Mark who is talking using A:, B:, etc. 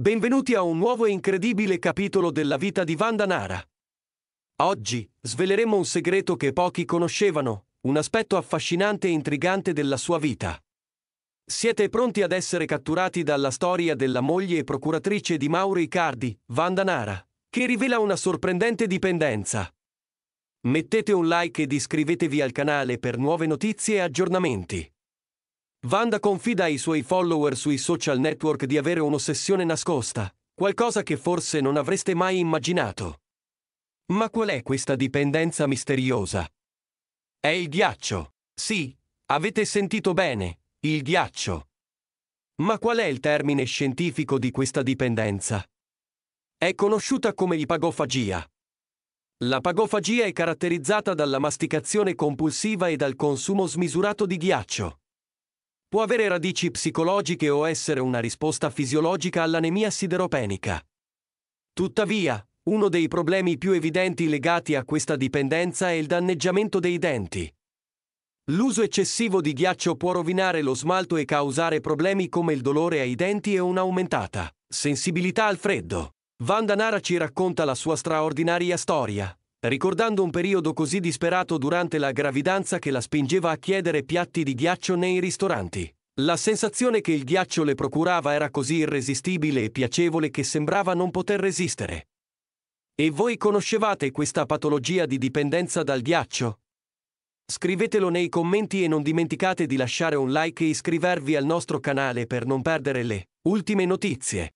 A: Benvenuti a un nuovo e incredibile capitolo della vita di Vanda Nara. Oggi sveleremo un segreto che pochi conoscevano, un aspetto affascinante e intrigante della sua vita. Siete pronti ad essere catturati dalla storia della moglie e procuratrice di Mauro Icardi, Vanda Nara, che rivela una sorprendente dipendenza. Mettete un like ed iscrivetevi al canale per nuove notizie e aggiornamenti. Wanda confida ai suoi follower sui social network di avere un'ossessione nascosta, qualcosa che forse non avreste mai immaginato. Ma qual è questa dipendenza misteriosa? È il ghiaccio. Sì, avete sentito bene, il ghiaccio. Ma qual è il termine scientifico di questa dipendenza? È conosciuta come ipagofagia. La pagofagia è caratterizzata dalla masticazione compulsiva e dal consumo smisurato di ghiaccio può avere radici psicologiche o essere una risposta fisiologica all'anemia sideropenica. Tuttavia, uno dei problemi più evidenti legati a questa dipendenza è il danneggiamento dei denti. L'uso eccessivo di ghiaccio può rovinare lo smalto e causare problemi come il dolore ai denti e un'aumentata sensibilità al freddo. Vandanara ci racconta la sua straordinaria storia, ricordando un periodo così disperato durante la gravidanza che la spingeva a chiedere piatti di ghiaccio nei ristoranti. La sensazione che il ghiaccio le procurava era così irresistibile e piacevole che sembrava non poter resistere. E voi conoscevate questa patologia di dipendenza dal ghiaccio? Scrivetelo nei commenti e non dimenticate di lasciare un like e iscrivervi al nostro canale per non perdere le ultime notizie.